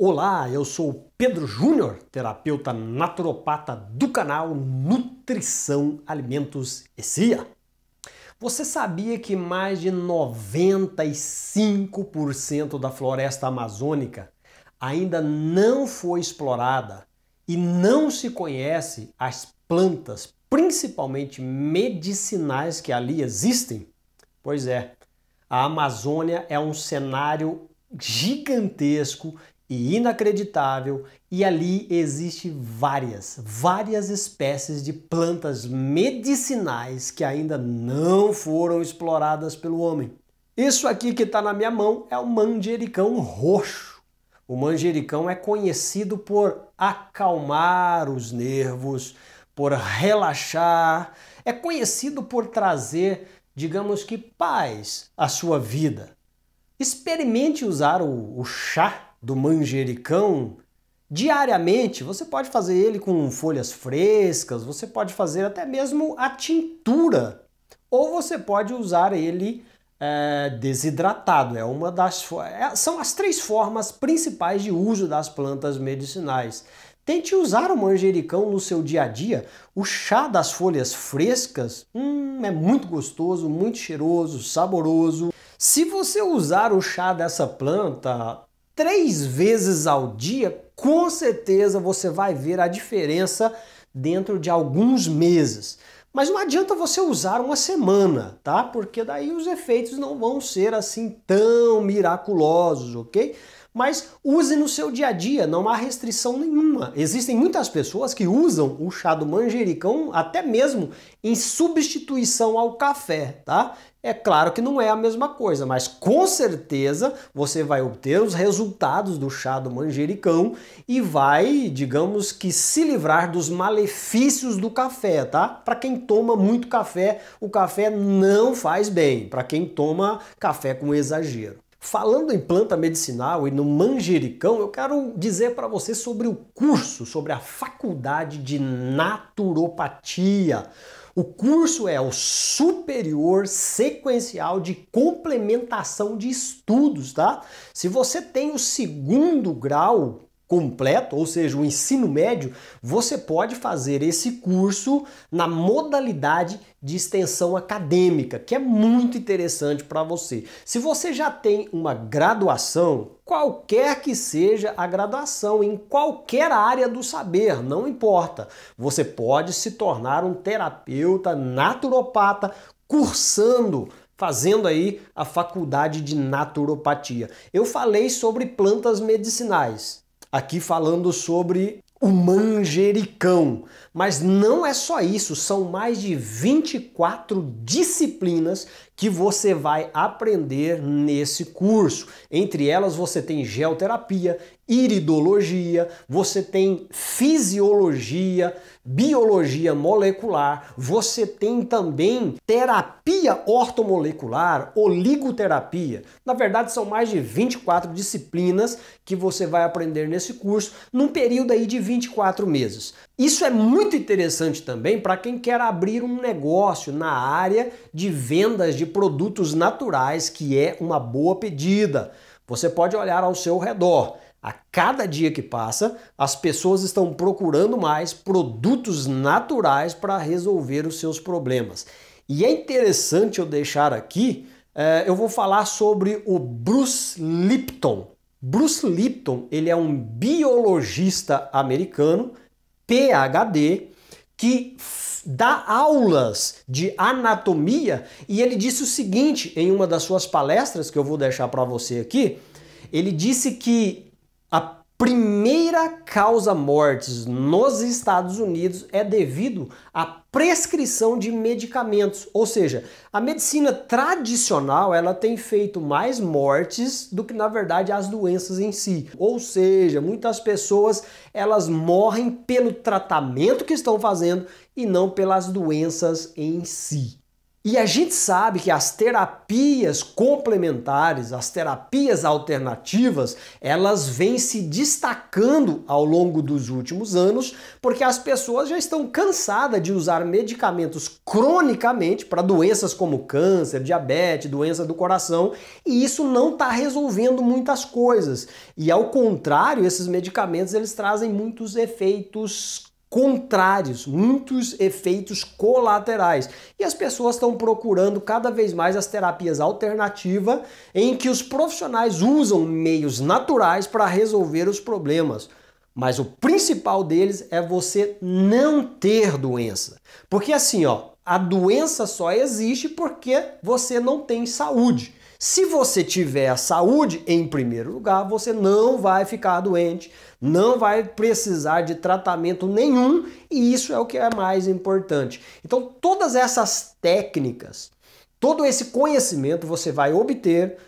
Olá, eu sou Pedro Júnior, terapeuta naturopata do canal Nutrição, Alimentos e Cia. Você sabia que mais de 95% da floresta amazônica ainda não foi explorada e não se conhece as plantas, principalmente medicinais que ali existem? Pois é, a Amazônia é um cenário gigantesco e inacreditável, e ali existe várias, várias espécies de plantas medicinais que ainda não foram exploradas pelo homem. Isso aqui que está na minha mão é o manjericão roxo. O manjericão é conhecido por acalmar os nervos, por relaxar, é conhecido por trazer, digamos que, paz à sua vida. Experimente usar o, o chá do manjericão, diariamente você pode fazer ele com folhas frescas, você pode fazer até mesmo a tintura, ou você pode usar ele é, desidratado. É uma das é, são as três formas principais de uso das plantas medicinais. Tente usar o manjericão no seu dia a dia. O chá das folhas frescas hum, é muito gostoso, muito cheiroso, saboroso. Se você usar o chá dessa planta três vezes ao dia, com certeza você vai ver a diferença dentro de alguns meses. Mas não adianta você usar uma semana, tá? Porque daí os efeitos não vão ser assim tão miraculosos, ok? mas use no seu dia a dia, não há restrição nenhuma. Existem muitas pessoas que usam o chá do manjericão até mesmo em substituição ao café, tá? É claro que não é a mesma coisa, mas com certeza você vai obter os resultados do chá do manjericão e vai, digamos que, se livrar dos malefícios do café, tá? Para quem toma muito café, o café não faz bem, para quem toma café com exagero. Falando em planta medicinal e no manjericão, eu quero dizer para você sobre o curso, sobre a faculdade de naturopatia. O curso é o Superior Sequencial de Complementação de Estudos, tá? Se você tem o segundo grau, completo, ou seja, o ensino médio, você pode fazer esse curso na modalidade de extensão acadêmica, que é muito interessante para você. Se você já tem uma graduação, qualquer que seja a graduação, em qualquer área do saber, não importa, você pode se tornar um terapeuta naturopata cursando fazendo aí a faculdade de naturopatia. Eu falei sobre plantas medicinais aqui falando sobre o manjericão. Mas não é só isso, são mais de 24 disciplinas que você vai aprender nesse curso. Entre elas você tem geoterapia, iridologia, você tem fisiologia, biologia molecular, você tem também terapia ortomolecular, oligoterapia. Na verdade, são mais de 24 disciplinas que você vai aprender nesse curso, num período aí de 24 meses. Isso é muito interessante também para quem quer abrir um negócio na área de vendas de produtos naturais, que é uma boa pedida. Você pode olhar ao seu redor a cada dia que passa, as pessoas estão procurando mais produtos naturais para resolver os seus problemas. E é interessante eu deixar aqui, eh, eu vou falar sobre o Bruce Lipton. Bruce Lipton, ele é um biologista americano, PhD, que dá aulas de anatomia e ele disse o seguinte em uma das suas palestras que eu vou deixar para você aqui, ele disse que a primeira causa mortes nos Estados Unidos é devido à prescrição de medicamentos, ou seja, a medicina tradicional ela tem feito mais mortes do que na verdade as doenças em si. Ou seja, muitas pessoas elas morrem pelo tratamento que estão fazendo e não pelas doenças em si. E a gente sabe que as terapias complementares, as terapias alternativas, elas vêm se destacando ao longo dos últimos anos, porque as pessoas já estão cansadas de usar medicamentos cronicamente para doenças como câncer, diabetes, doença do coração, e isso não está resolvendo muitas coisas. E ao contrário, esses medicamentos eles trazem muitos efeitos contrários, muitos efeitos colaterais. E as pessoas estão procurando cada vez mais as terapias alternativas em que os profissionais usam meios naturais para resolver os problemas. Mas o principal deles é você não ter doença. Porque assim, ó, a doença só existe porque você não tem saúde. Se você tiver a saúde em primeiro lugar, você não vai ficar doente, não vai precisar de tratamento nenhum, e isso é o que é mais importante. Então, todas essas técnicas, todo esse conhecimento você vai obter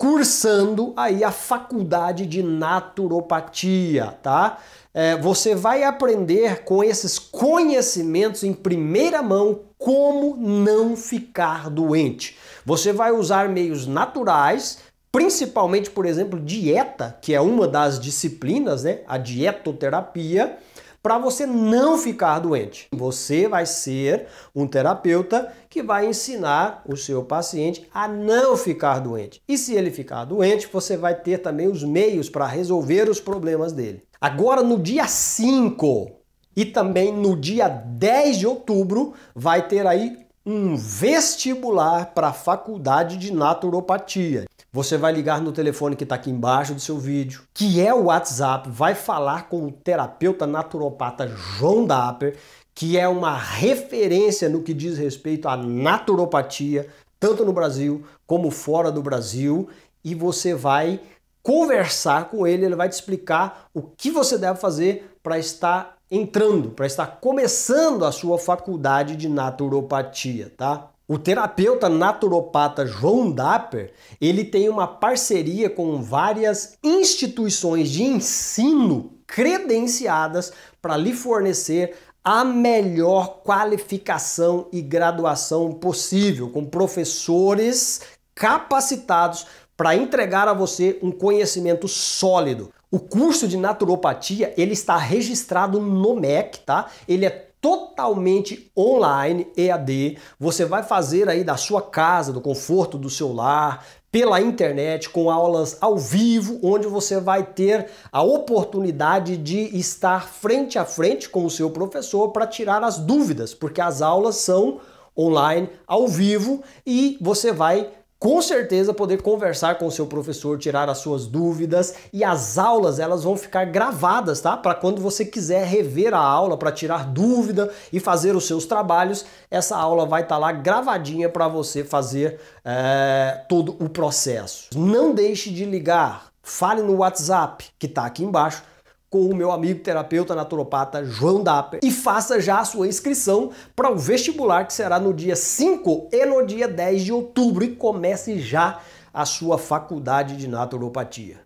cursando aí a faculdade de naturopatia, tá? É, você vai aprender com esses conhecimentos em primeira mão como não ficar doente. Você vai usar meios naturais, principalmente, por exemplo, dieta, que é uma das disciplinas, né? A dietoterapia para você não ficar doente. Você vai ser um terapeuta que vai ensinar o seu paciente a não ficar doente. E se ele ficar doente, você vai ter também os meios para resolver os problemas dele. Agora, no dia 5 e também no dia 10 de outubro, vai ter aí um vestibular para a faculdade de naturopatia. Você vai ligar no telefone que está aqui embaixo do seu vídeo, que é o WhatsApp, vai falar com o terapeuta naturopata João Dapper, que é uma referência no que diz respeito à naturopatia, tanto no Brasil como fora do Brasil, e você vai conversar com ele, ele vai te explicar o que você deve fazer para estar entrando, para estar começando a sua faculdade de naturopatia, tá? O terapeuta naturopata João Dapper, ele tem uma parceria com várias instituições de ensino credenciadas para lhe fornecer a melhor qualificação e graduação possível, com professores capacitados para entregar a você um conhecimento sólido. O curso de naturopatia, ele está registrado no MEC, tá? Ele é totalmente online, EAD. Você vai fazer aí da sua casa, do conforto do seu lar, pela internet, com aulas ao vivo, onde você vai ter a oportunidade de estar frente a frente com o seu professor para tirar as dúvidas, porque as aulas são online, ao vivo, e você vai com certeza poder conversar com o seu professor, tirar as suas dúvidas e as aulas elas vão ficar gravadas, tá? Para quando você quiser rever a aula para tirar dúvida e fazer os seus trabalhos, essa aula vai estar tá lá gravadinha para você fazer é, todo o processo. Não deixe de ligar, fale no WhatsApp que está aqui embaixo com o meu amigo terapeuta naturopata João Dapper e faça já a sua inscrição para o vestibular que será no dia 5 e no dia 10 de outubro e comece já a sua faculdade de naturopatia.